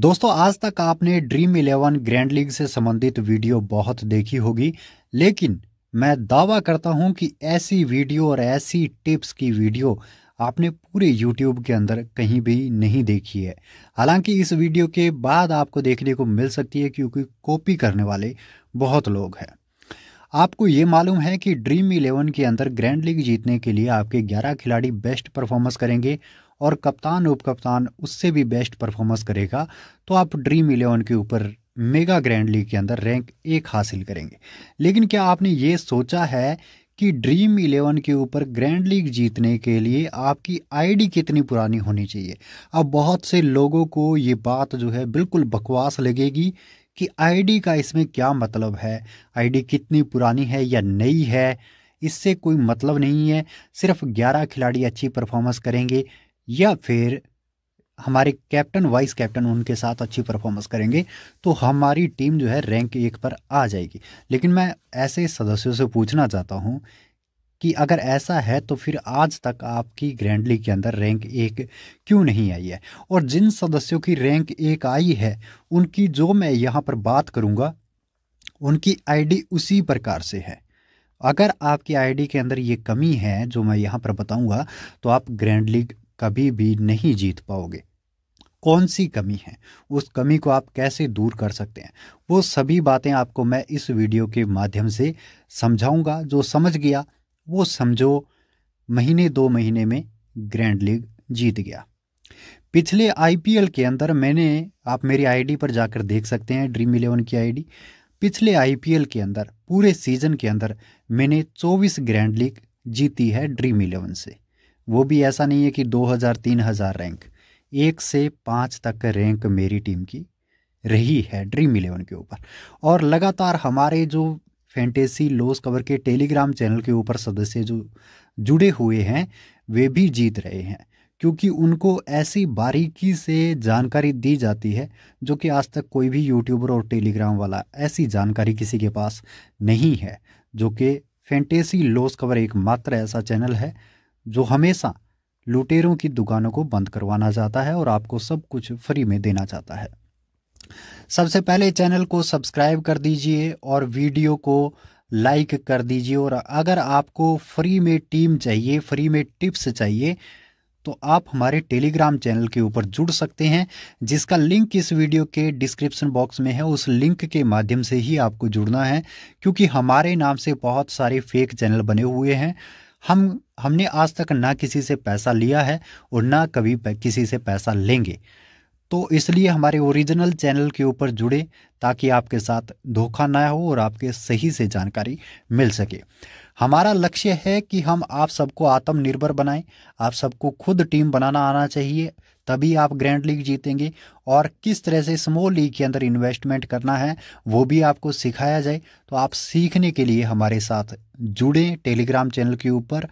दोस्तों आज तक आपने ड्रीम इलेवन ग्रैंड लीग से संबंधित वीडियो बहुत देखी होगी लेकिन मैं दावा करता हूं कि ऐसी वीडियो और ऐसी टिप्स की वीडियो आपने पूरे YouTube के अंदर कहीं भी नहीं देखी है हालांकि इस वीडियो के बाद आपको देखने को मिल सकती है क्योंकि कॉपी करने वाले बहुत लोग हैं आपको ये मालूम है कि ड्रीम इलेवन के अंदर ग्रैंड लीग जीतने के लिए आपके 11 खिलाड़ी बेस्ट परफॉर्मेंस करेंगे और कप्तान उप कप्तान उससे भी बेस्ट परफॉर्मेंस करेगा तो आप ड्रीम इलेवन के ऊपर मेगा ग्रैंड लीग के अंदर रैंक एक हासिल करेंगे लेकिन क्या आपने ये सोचा है कि ड्रीम इलेवन के ऊपर ग्रैंड लीग जीतने के लिए आपकी आईडी कितनी पुरानी होनी चाहिए अब बहुत से लोगों को ये बात जो है बिल्कुल बकवास लगेगी कि आईडी का इसमें क्या मतलब है आईडी कितनी पुरानी है या नई है इससे कोई मतलब नहीं है सिर्फ 11 खिलाड़ी अच्छी परफॉर्मेंस करेंगे या फिर हमारे कैप्टन वाइस कैप्टन उनके साथ अच्छी परफॉर्मेंस करेंगे तो हमारी टीम जो है रैंक एक पर आ जाएगी लेकिन मैं ऐसे सदस्यों से पूछना चाहता हूँ कि अगर ऐसा है तो फिर आज तक आपकी ग्रैंड लीग के अंदर रैंक एक क्यों नहीं आई है और जिन सदस्यों की रैंक एक आई है उनकी जो मैं यहाँ पर बात करूँगा उनकी आईडी उसी प्रकार से है अगर आपकी आईडी के अंदर ये कमी है जो मैं यहाँ पर बताऊँगा तो आप ग्रैंड लीग कभी भी नहीं जीत पाओगे कौन सी कमी है उस कमी को आप कैसे दूर कर सकते हैं वो सभी बातें आपको मैं इस वीडियो के माध्यम से समझाऊंगा जो समझ गया वो समझो महीने दो महीने में ग्रैंड लीग जीत गया पिछले आईपीएल के अंदर मैंने आप मेरी आईडी पर जाकर देख सकते हैं ड्रीम इलेवन की आईडी पिछले आईपीएल के अंदर पूरे सीजन के अंदर मैंने 24 ग्रैंड लीग जीती है ड्रीम इलेवन से वो भी ऐसा नहीं है कि दो हज़ार तीन हज़ार रैंक एक से पाँच तक रैंक मेरी टीम की रही है ड्रीम इलेवन के ऊपर और लगातार हमारे जो फैंटेसी लोस कवर के टेलीग्राम चैनल के ऊपर सदस्य जो जुड़े हुए हैं वे भी जीत रहे हैं क्योंकि उनको ऐसी बारीकी से जानकारी दी जाती है जो कि आज तक कोई भी यूट्यूबर और टेलीग्राम वाला ऐसी जानकारी किसी के पास नहीं है जो कि फैंटेसी लोस कवर एकमात्र ऐसा चैनल है जो हमेशा लुटेरों की दुकानों को बंद करवाना चाहता है और आपको सब कुछ फ्री में देना चाहता है सबसे पहले चैनल को सब्सक्राइब कर दीजिए और वीडियो को लाइक कर दीजिए और अगर आपको फ्री में टीम चाहिए फ्री में टिप्स चाहिए तो आप हमारे टेलीग्राम चैनल के ऊपर जुड़ सकते हैं जिसका लिंक इस वीडियो के डिस्क्रिप्शन बॉक्स में है उस लिंक के माध्यम से ही आपको जुड़ना है क्योंकि हमारे नाम से बहुत सारे फेक चैनल बने हुए हैं हम हमने आज तक ना किसी से पैसा लिया है और ना कभी किसी से पैसा लेंगे तो इसलिए हमारे ओरिजिनल चैनल के ऊपर जुड़े ताकि आपके साथ धोखा ना हो और आपके सही से जानकारी मिल सके हमारा लक्ष्य है कि हम आप सबको आत्मनिर्भर बनाएं आप सबको खुद टीम बनाना आना चाहिए तभी आप ग्रैंड लीग जीतेंगे और किस तरह से स्मॉल लीग के अंदर इन्वेस्टमेंट करना है वो भी आपको सिखाया जाए तो आप सीखने के लिए हमारे साथ जुड़ें टेलीग्राम चैनल के ऊपर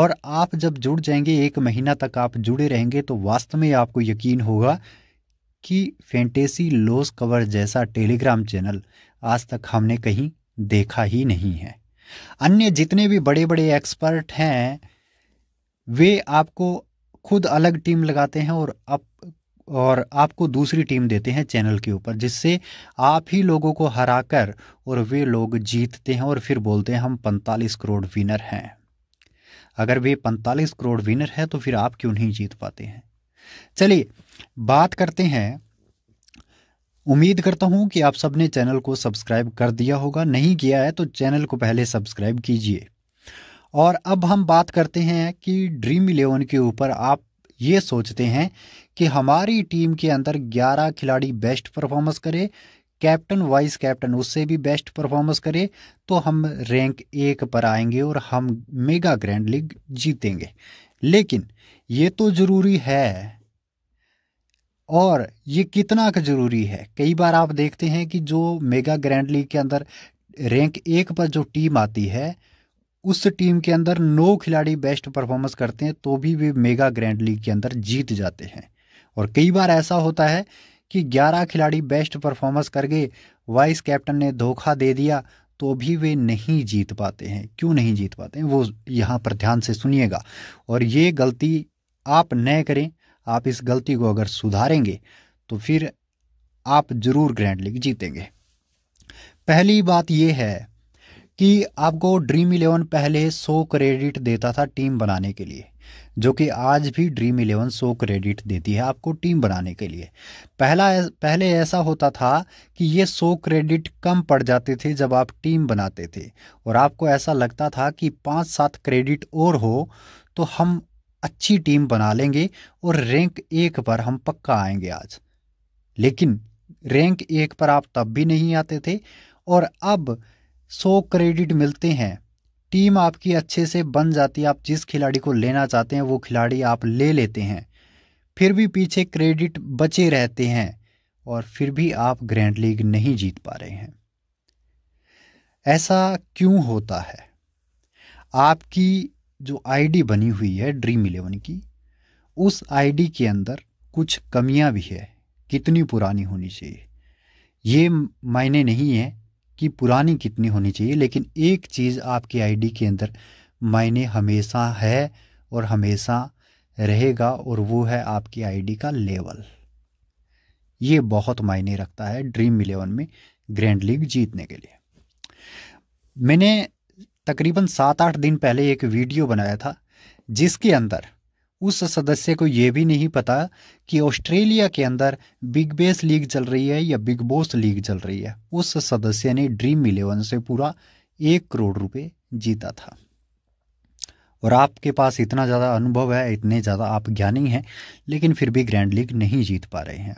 और आप जब जुड़ जाएंगे एक महीना तक आप जुड़े रहेंगे तो वास्तव में आपको यकीन होगा कि फेंटेसी लॉस कवर जैसा टेलीग्राम चैनल आज तक हमने कहीं देखा ही नहीं है अन्य जितने भी बड़े बड़े एक्सपर्ट हैं वे आपको खुद अलग टीम लगाते हैं और आप और आपको दूसरी टीम देते हैं चैनल के ऊपर जिससे आप ही लोगों को हराकर और वे लोग जीतते हैं और फिर बोलते हैं हम पैंतालीस करोड़ विनर हैं अगर वे पैंतालीस करोड़ विनर है तो फिर आप क्यों नहीं जीत पाते हैं चलिए बात करते हैं उम्मीद करता हूँ कि आप सबने चैनल को सब्सक्राइब कर दिया होगा नहीं किया है तो चैनल को पहले सब्सक्राइब कीजिए और अब हम बात करते हैं कि ड्रीम इलेवन के ऊपर आप ये सोचते हैं कि हमारी टीम के अंदर 11 खिलाड़ी बेस्ट परफॉर्मेंस करे कैप्टन वाइस कैप्टन उससे भी बेस्ट परफॉर्मेंस करे तो हम रैंक एक पर आएंगे और हम मेगा ग्रैंड लीग जीतेंगे लेकिन ये तो ज़रूरी है और ये कितना का ज़रूरी है कई बार आप देखते हैं कि जो मेगा ग्रैंड लीग के अंदर रैंक एक पर जो टीम आती है उस टीम के अंदर नौ खिलाड़ी बेस्ट परफॉर्मेंस करते हैं तो भी वे मेगा ग्रैंड लीग के अंदर जीत जाते हैं और कई बार ऐसा होता है कि 11 खिलाड़ी बेस्ट परफॉर्मेंस कर गए वाइस कैप्टन ने धोखा दे दिया तो भी वे नहीं जीत पाते हैं क्यों नहीं जीत पाते हैं वो यहाँ पर ध्यान से सुनिएगा और ये गलती आप न करें आप इस गलती को अगर सुधारेंगे तो फिर आप जरूर ग्रैंड लीग जीतेंगे पहली बात यह है कि आपको ड्रीम इलेवन पहले सौ क्रेडिट देता था टीम बनाने के लिए जो कि आज भी ड्रीम इलेवन सौ क्रेडिट देती है आपको टीम बनाने के लिए पहला पहले ऐसा होता था कि ये सौ क्रेडिट कम पड़ जाते थे जब आप टीम बनाते थे और आपको ऐसा लगता था कि पाँच सात क्रेडिट और हो तो हम अच्छी टीम बना लेंगे और रैंक एक पर हम पक्का आएंगे आज लेकिन रैंक एक पर आप तब भी नहीं आते थे और अब सौ क्रेडिट मिलते हैं टीम आपकी अच्छे से बन जाती है आप जिस खिलाड़ी को लेना चाहते हैं वो खिलाड़ी आप ले लेते हैं फिर भी पीछे क्रेडिट बचे रहते हैं और फिर भी आप ग्रैंड लीग नहीं जीत पा रहे हैं ऐसा क्यों होता है आपकी जो आईडी बनी हुई है ड्रीम इलेवन की उस आईडी के अंदर कुछ कमियां भी है कितनी पुरानी होनी चाहिए ये मायने नहीं है कि पुरानी कितनी होनी चाहिए लेकिन एक चीज़ आपकी आईडी के अंदर मायने हमेशा है और हमेशा रहेगा और वो है आपकी आईडी का लेवल ये बहुत मायने रखता है ड्रीम इलेवन में ग्रैंड लीग जीतने के लिए मैंने तकरीबन सात आठ दिन पहले एक वीडियो बनाया था जिसके अंदर उस सदस्य को यह भी नहीं पता कि ऑस्ट्रेलिया के अंदर बिग बेस लीग चल रही है या बिग बॉस लीग चल रही है उस सदस्य ने ड्रीम इलेवन से पूरा एक करोड़ रुपए जीता था और आपके पास इतना ज़्यादा अनुभव है इतने ज़्यादा आप ज्ञानी हैं लेकिन फिर भी ग्रैंड लीग नहीं जीत पा रहे हैं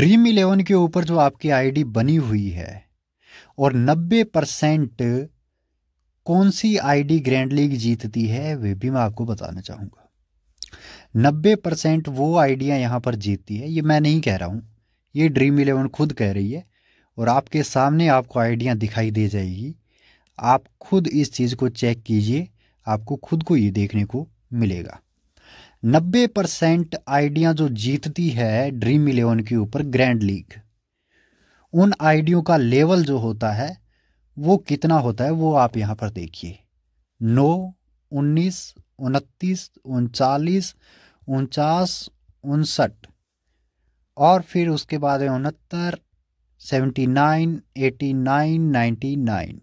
ड्रीम इलेवन के ऊपर जो आपकी आईडी बनी हुई है और 90 परसेंट कौन सी आईडी ग्रैंड लीग जीतती है वे भी मैं आपको बताना चाहूँगा नब्बे परसेंट वो आइडिया यहाँ पर जीतती है ये मैं नहीं कह रहा हूँ ये ड्रीम इलेवन खुद कह रही है और आपके सामने आपको आइडिया दिखाई दे जाएगी आप खुद इस चीज़ को चेक कीजिए आपको खुद को ये देखने को मिलेगा नब्बे परसेंट आइडिया जो जीतती है ड्रीम इलेवन के ऊपर ग्रैंड लीग उन आइडियों का लेवल जो होता है वो कितना होता है वो आप यहाँ पर देखिए नौ उन्नीस उनतीस उनचालीस उनचास उनसठ और फिर उसके बाद है उनहत्तर seventy nine eighty nine ninety nine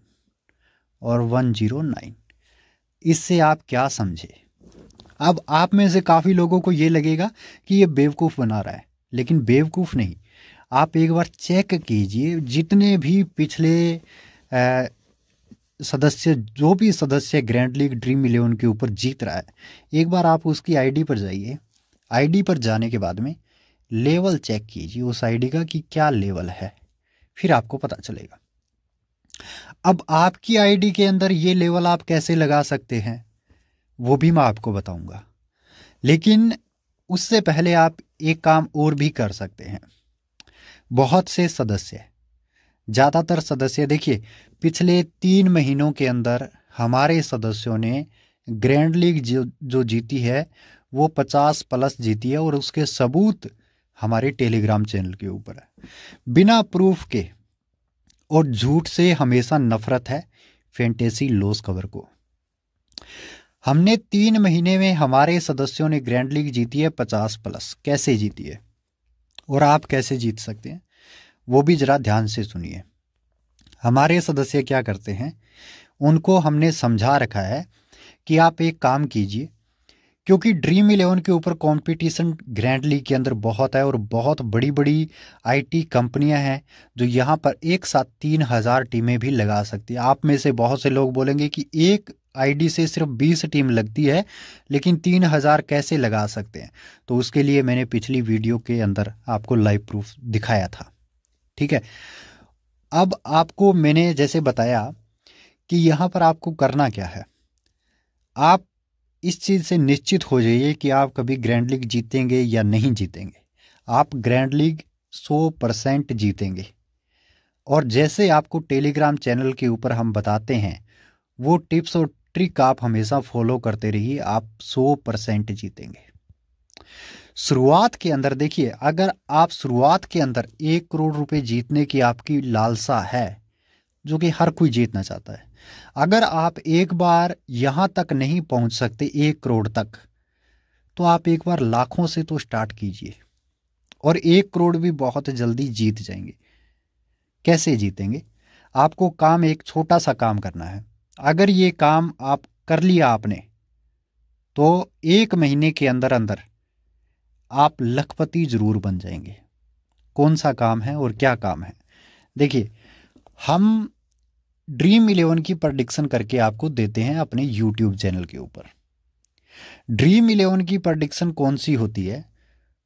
और वन जीरो नाइन इससे आप क्या समझे अब आप में से काफ़ी लोगों को ये लगेगा कि ये बेवकूफ़ बना रहा है लेकिन बेवकूफ़ नहीं आप एक बार चेक कीजिए जितने भी पिछले सदस्य जो भी सदस्य ग्रैंड लीग ड्रीम इलेवन के ऊपर जीत रहा है एक बार आप उसकी आईडी पर जाइए आईडी पर जाने के बाद में लेवल चेक कीजिए उस आईडी का कि क्या लेवल है फिर आपको पता चलेगा अब आपकी आईडी के अंदर ये लेवल आप कैसे लगा सकते हैं वो भी मैं आपको बताऊंगा लेकिन उससे पहले आप एक काम और भी कर सकते हैं बहुत से सदस्य ज़्यादातर सदस्य देखिए पिछले तीन महीनों के अंदर हमारे सदस्यों ने ग्रैंड लीग जो जो जीती है वो पचास प्लस जीती है और उसके सबूत हमारे टेलीग्राम चैनल के ऊपर है बिना प्रूफ के और झूठ से हमेशा नफरत है फेंटेसी लोस कवर को हमने तीन महीने में हमारे सदस्यों ने ग्रैंड लीग जीती है पचास प्लस कैसे जीती है और आप कैसे जीत सकते हैं वो भी ज़रा ध्यान से सुनिए हमारे सदस्य क्या करते हैं उनको हमने समझा रखा है कि आप एक काम कीजिए क्योंकि ड्रीम इलेवन के ऊपर कंपटीशन ग्रैंड लीग के अंदर बहुत है और बहुत बड़ी बड़ी आईटी कंपनियां हैं जो यहाँ पर एक साथ तीन हज़ार टीमें भी लगा सकती हैं आप में से बहुत से लोग बोलेंगे कि एक आईडी से सिर्फ बीस टीम लगती है लेकिन तीन हज़ार कैसे लगा सकते हैं तो उसके लिए मैंने पिछली वीडियो के अंदर आपको लाइव प्रूफ दिखाया था ठीक है अब आपको मैंने जैसे बताया कि यहाँ पर आपको करना क्या है आप इस चीज़ से निश्चित हो जाइए कि आप कभी ग्रैंड लीग जीतेंगे या नहीं जीतेंगे आप ग्रैंड लीग सौ परसेंट जीतेंगे और जैसे आपको टेलीग्राम चैनल के ऊपर हम बताते हैं वो टिप्स और ट्रिक आप हमेशा फॉलो करते रहिए आप सौ परसेंट जीतेंगे शुरुआत के अंदर देखिए अगर आप शुरुआत के अंदर एक करोड़ रुपए जीतने की आपकी लालसा है जो कि हर कोई जीतना चाहता है अगर आप एक बार यहां तक नहीं पहुंच सकते एक करोड़ तक तो आप एक बार लाखों से तो स्टार्ट कीजिए और एक करोड़ भी बहुत जल्दी जीत जाएंगे कैसे जीतेंगे आपको काम एक छोटा सा काम करना है अगर ये काम आप कर लिया आपने तो एक महीने के अंदर अंदर आप लखपति ज़रूर बन जाएंगे कौन सा काम है और क्या काम है देखिए हम ड्रीम इलेवन की प्रडिक्शन करके आपको देते हैं अपने यूट्यूब चैनल के ऊपर ड्रीम इलेवन की प्रडिक्शन कौन सी होती है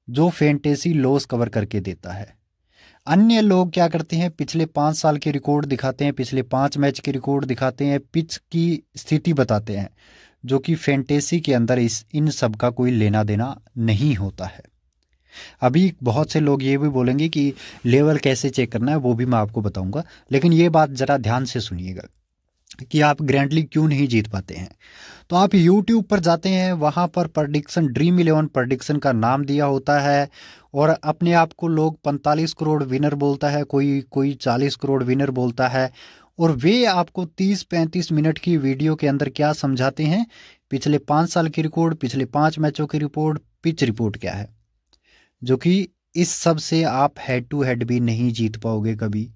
जो फेंटेसी लॉस कवर करके देता है अन्य लोग क्या करते हैं पिछले पांच साल के रिकॉर्ड दिखाते हैं पिछले पांच मैच के रिकॉर्ड दिखाते हैं पिच की स्थिति बताते हैं जो कि फैंटेसी के अंदर इस इन सब का कोई लेना देना नहीं होता है अभी बहुत से लोग ये भी बोलेंगे कि लेवल कैसे चेक करना है वो भी मैं आपको बताऊंगा लेकिन ये बात ज़रा ध्यान से सुनिएगा कि आप ग्रैंडली क्यों नहीं जीत पाते हैं तो आप यूट्यूब पर जाते हैं वहाँ पर प्रडिक्शन ड्रीम इलेवन प्रडिक्शन का नाम दिया होता है और अपने आप को लोग 45 करोड़ विनर बोलता है कोई कोई 40 करोड़ विनर बोलता है और वे आपको 30-35 मिनट की वीडियो के अंदर क्या समझाते हैं पिछले पाँच साल की रिकॉर्ड पिछले पाँच मैचों की रिपोर्ट पिच रिपोर्ट क्या है जो कि इस सब से आप हेड टू हेड भी नहीं जीत पाओगे कभी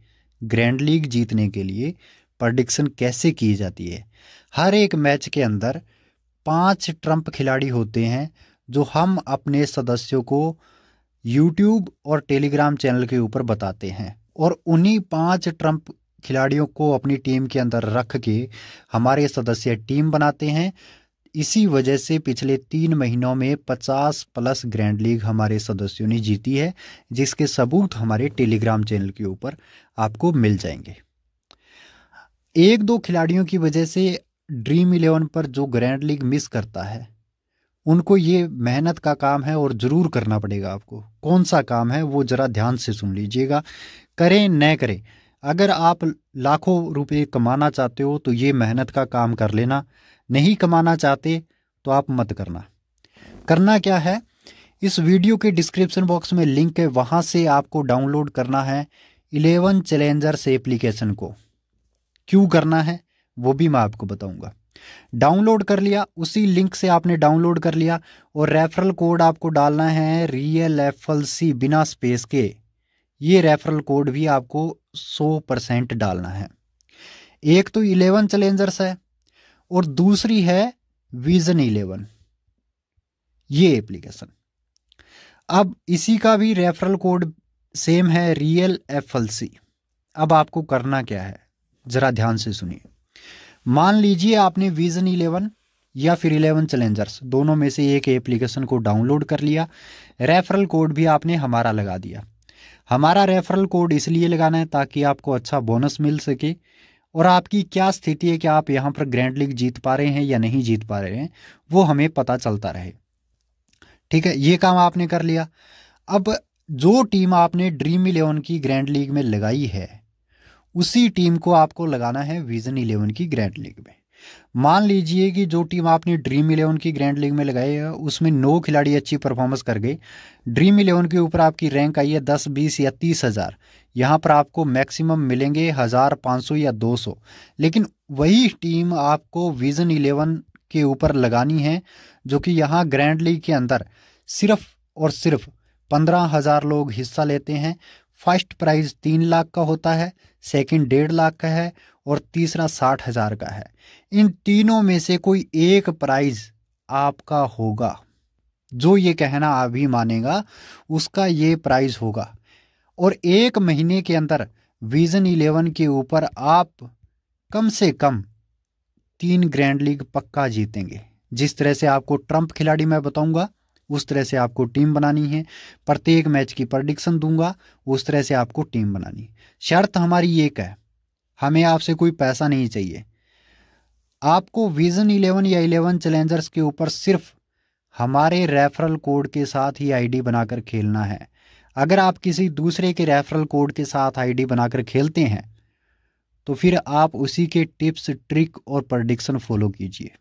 ग्रैंड लीग जीतने के लिए प्रडिक्शन कैसे की जाती है हर एक मैच के अंदर पांच ट्रंप खिलाड़ी होते हैं जो हम अपने सदस्यों को यूट्यूब और टेलीग्राम चैनल के ऊपर बताते हैं और उन्हीं पांच ट्रंप खिलाड़ियों को अपनी टीम के अंदर रख के हमारे सदस्य टीम बनाते हैं इसी वजह से पिछले तीन महीनों में 50 प्लस ग्रैंड लीग हमारे सदस्यों ने जीती है जिसके सबूत हमारे टेलीग्राम चैनल के ऊपर आपको मिल जाएंगे एक दो खिलाड़ियों की वजह से ड्रीम इलेवन पर जो ग्रैंड लीग मिस करता है उनको ये मेहनत का काम है और ज़रूर करना पड़ेगा आपको कौन सा काम है वो ज़रा ध्यान से सुन लीजिएगा करें न करें अगर आप लाखों रुपए कमाना चाहते हो तो ये मेहनत का काम कर लेना नहीं कमाना चाहते तो आप मत करना करना क्या है इस वीडियो के डिस्क्रिप्शन बॉक्स में लिंक है वहाँ से आपको डाउनलोड करना है इलेवन चैलेंजर्स एप्लीकेशन को क्यों करना है वो भी मैं आपको बताऊंगा डाउनलोड कर लिया उसी लिंक से आपने डाउनलोड कर लिया और रेफरल कोड आपको डालना है रियल एफ बिना स्पेस के ये रेफरल कोड भी आपको सौ परसेंट डालना है एक तो इलेवन चैलेंजर्स है और दूसरी है विजन इलेवन ये एप्लीकेशन अब इसी का भी रेफरल कोड सेम है रियल एफ अब आपको करना क्या है ज़रा ध्यान से सुनिए मान लीजिए आपने विजन इलेवन या फिर इलेवन चैलेंजर्स दोनों में से एक एप्लीकेशन को डाउनलोड कर लिया रेफरल कोड भी आपने हमारा लगा दिया हमारा रेफरल कोड इसलिए लगाना है ताकि आपको अच्छा बोनस मिल सके और आपकी क्या स्थिति है कि आप यहाँ पर ग्रैंड लीग जीत पा रहे हैं या नहीं जीत पा रहे हैं वो हमें पता चलता रहे ठीक है ये काम आपने कर लिया अब जो टीम आपने ड्रीम इलेवन की ग्रैंड लीग में लगाई है उसी टीम को आपको लगाना है विजन इलेवन की ग्रैंड लीग में मान लीजिए कि जो टीम आपने ड्रीम इलेवन की ग्रैंड लीग में लगाई है उसमें नौ खिलाड़ी अच्छी परफॉर्मेंस कर गए ड्रीम इलेवन के ऊपर आपकी रैंक आई है दस बीस या तीस हज़ार यहाँ पर आपको मैक्सिमम मिलेंगे हज़ार पाँच सौ या दो सौ लेकिन वही टीम आपको विजन इलेवन के ऊपर लगानी है जो कि यहाँ ग्रैंड लीग के अंदर सिर्फ और सिर्फ पंद्रह हज़ार लोग हिस्सा लेते हैं फर्स्ट प्राइज़ तीन लाख का होता है सेकेंड डेढ़ लाख का है और तीसरा साठ हज़ार का है इन तीनों में से कोई एक प्राइज़ आपका होगा जो ये कहना आप भी मानेगा उसका ये प्राइज़ होगा और एक महीने के अंदर विज़न इलेवन के ऊपर आप कम से कम तीन ग्रैंड लीग पक्का जीतेंगे जिस तरह से आपको ट्रंप खिलाड़ी मैं बताऊंगा उस तरह से आपको टीम बनानी है प्रत्येक मैच की प्रडिक्शन दूंगा उस तरह से आपको टीम बनानी शर्त हमारी एक है हमें आपसे कोई पैसा नहीं चाहिए आपको विजन इलेवन या इलेवन चैलेंजर्स के ऊपर सिर्फ हमारे रेफरल कोड के साथ ही आईडी बनाकर खेलना है अगर आप किसी दूसरे के रेफरल कोड के साथ आईडी बनाकर खेलते हैं तो फिर आप उसी के टिप्स ट्रिक और प्रडिक्शन फॉलो कीजिए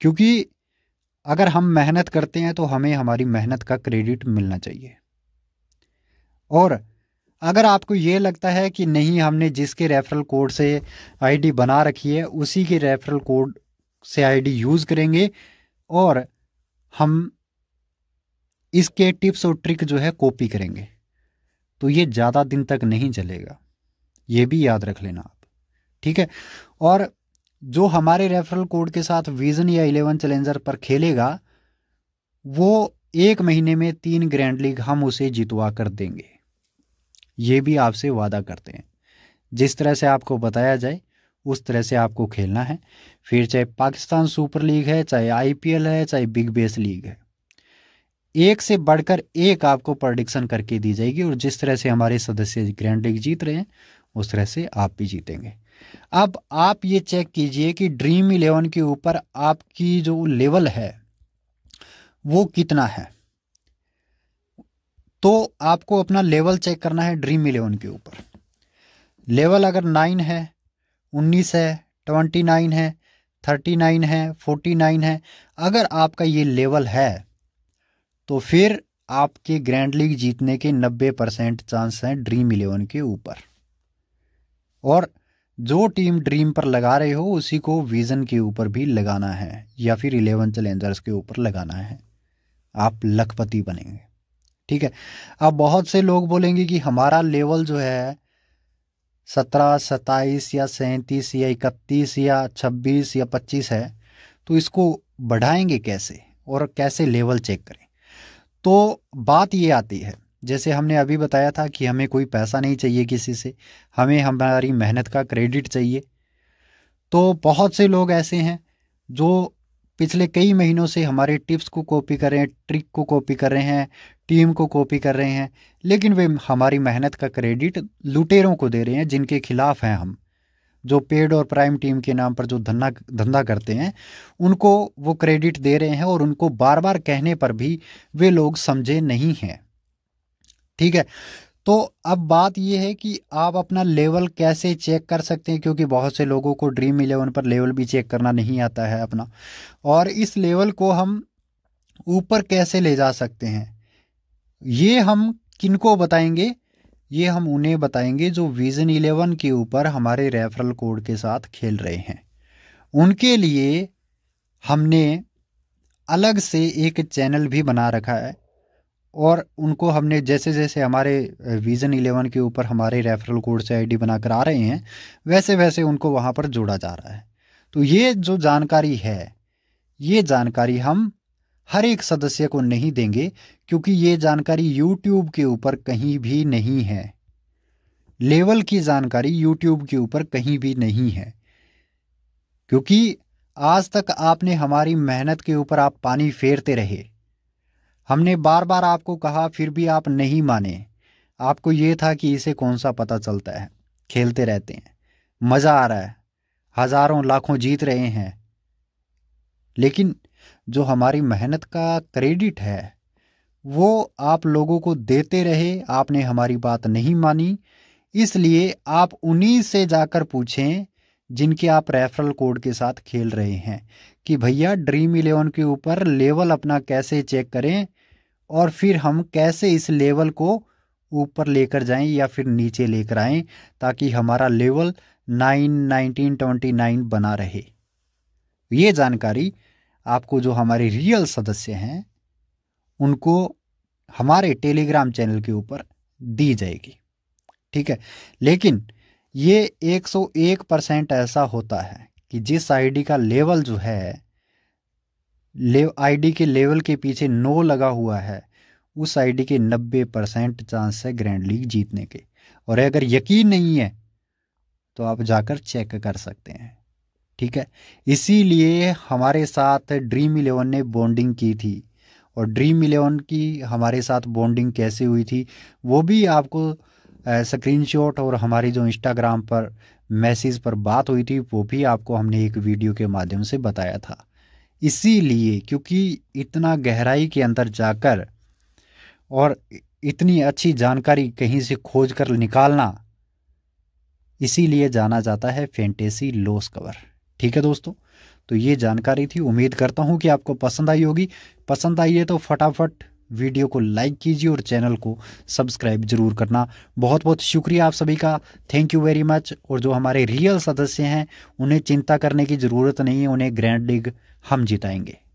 क्योंकि अगर हम मेहनत करते हैं तो हमें हमारी मेहनत का क्रेडिट मिलना चाहिए और अगर आपको ये लगता है कि नहीं हमने जिसके रेफरल कोड से आईडी बना रखी है उसी के रेफरल कोड से आईडी यूज़ करेंगे और हम इसके टिप्स और ट्रिक जो है कॉपी करेंगे तो ये ज़्यादा दिन तक नहीं चलेगा ये भी याद रख लेना आप ठीक है और जो हमारे रेफरल कोड के साथ विजन या इलेवन चैलेंजर पर खेलेगा वो एक महीने में तीन ग्रैंड लीग हम उसे जितवा कर देंगे ये भी आपसे वादा करते हैं जिस तरह से आपको बताया जाए उस तरह से आपको खेलना है फिर चाहे पाकिस्तान सुपर लीग है चाहे आईपीएल है चाहे बिग बेस लीग है एक से बढ़कर एक आपको प्रडिक्शन करके दी जाएगी और जिस तरह से हमारे सदस्य ग्रैंड लीग जीत रहे हैं उस तरह से आप भी जीतेंगे अब आप ये चेक कीजिए कि ड्रीम इलेवन के ऊपर आपकी जो लेवल है वो कितना है तो आपको अपना लेवल चेक करना है ड्रीम इलेवन के ऊपर लेवल अगर नाइन है उन्नीस है ट्वेंटी नाइन है थर्टी नाइन है फोर्टी नाइन है अगर आपका ये लेवल है तो फिर आपके ग्रैंड लीग जीतने के नब्बे परसेंट चांस हैं ड्रीम इलेवन के ऊपर और जो टीम ड्रीम पर लगा रहे हो उसी को विजन के ऊपर भी लगाना है या फिर इलेवन चैलेंजर्स के ऊपर लगाना है आप लखपति बनेंगे ठीक है अब बहुत से लोग बोलेंगे कि हमारा लेवल जो है सत्रह सत्ताईस या सैंतीस या इकतीस या छब्बीस या पच्चीस है तो इसको बढ़ाएंगे कैसे और कैसे लेवल चेक करें तो बात ये आती है जैसे हमने अभी बताया था कि हमें कोई पैसा नहीं चाहिए किसी से हमें हमारी मेहनत का क्रेडिट चाहिए तो बहुत से लोग ऐसे हैं जो पिछले कई महीनों से हमारे टिप्स को कॉपी कर रहे हैं ट्रिक को कॉपी कर रहे हैं टीम को कॉपी कर रहे हैं लेकिन वे हमारी मेहनत का क्रेडिट लुटेरों को दे रहे हैं जिनके खिलाफ हैं हम जो पेड और प्राइम टीम के नाम पर जो धंधा धंधा करते हैं उनको वो क्रेडिट दे रहे हैं और उनको बार बार कहने पर भी वे लोग समझे नहीं हैं ठीक है तो अब बात यह है कि आप अपना लेवल कैसे चेक कर सकते हैं क्योंकि बहुत से लोगों को ड्रीम इलेवन पर लेवल भी चेक करना नहीं आता है अपना और इस लेवल को हम ऊपर कैसे ले जा सकते हैं ये हम किनको बताएंगे ये हम उन्हें बताएंगे जो विजन इलेवन के ऊपर हमारे रेफरल कोड के साथ खेल रहे हैं उनके लिए हमने अलग से एक चैनल भी बना रखा है और उनको हमने जैसे जैसे हमारे विज़न इलेवन के ऊपर हमारे रेफरल कोड से आईडी बनाकर आ रहे हैं वैसे वैसे उनको वहाँ पर जोड़ा जा रहा है तो ये जो जानकारी है ये जानकारी हम हर एक सदस्य को नहीं देंगे क्योंकि ये जानकारी YouTube के ऊपर कहीं भी नहीं है लेवल की जानकारी YouTube के ऊपर कहीं भी नहीं है क्योंकि आज तक आपने हमारी मेहनत के ऊपर आप पानी फेरते रहे हमने बार बार आपको कहा फिर भी आप नहीं माने आपको ये था कि इसे कौन सा पता चलता है खेलते रहते हैं मज़ा आ रहा है हज़ारों लाखों जीत रहे हैं लेकिन जो हमारी मेहनत का क्रेडिट है वो आप लोगों को देते रहे आपने हमारी बात नहीं मानी इसलिए आप उन्हीं से जाकर पूछें जिनके आप रेफरल कोड के साथ खेल रहे हैं कि भैया ड्रीम इलेवन के ऊपर लेवल अपना कैसे चेक करें और फिर हम कैसे इस लेवल को ऊपर लेकर जाएं या फिर नीचे लेकर आएं ताकि हमारा level nine nineteen twenty nine बना रहे ये जानकारी आपको जो हमारे रियल सदस्य हैं उनको हमारे टेलीग्राम चैनल के ऊपर दी जाएगी ठीक है लेकिन ये 101 परसेंट ऐसा होता है कि जिस आईडी का लेवल जो है ले आईडी के लेवल के पीछे नो लगा हुआ है उस आईडी के 90 परसेंट चांस है ग्रैंड लीग जीतने के और अगर यकीन नहीं है तो आप जाकर चेक कर सकते हैं ठीक है इसीलिए हमारे साथ ड्रीम इलेवन ने बॉन्डिंग की थी और ड्रीम इलेवन की हमारे साथ बॉन्डिंग कैसे हुई थी वो भी आपको स्क्रीनशॉट और हमारी जो इंस्टाग्राम पर मैसेज पर बात हुई थी वो भी आपको हमने एक वीडियो के माध्यम से बताया था इसीलिए क्योंकि इतना गहराई के अंदर जाकर और इतनी अच्छी जानकारी कहीं से खोज कर निकालना इसीलिए जाना जाता है फेंटेसी लॉस कवर ठीक है दोस्तों तो ये जानकारी थी उम्मीद करता हूँ कि आपको पसंद आई होगी पसंद आई है तो फटाफट वीडियो को लाइक कीजिए और चैनल को सब्सक्राइब जरूर करना बहुत बहुत शुक्रिया आप सभी का थैंक यू वेरी मच और जो हमारे रियल सदस्य हैं उन्हें चिंता करने की ज़रूरत नहीं है उन्हें ग्रैंड लीग हम जिताएंगे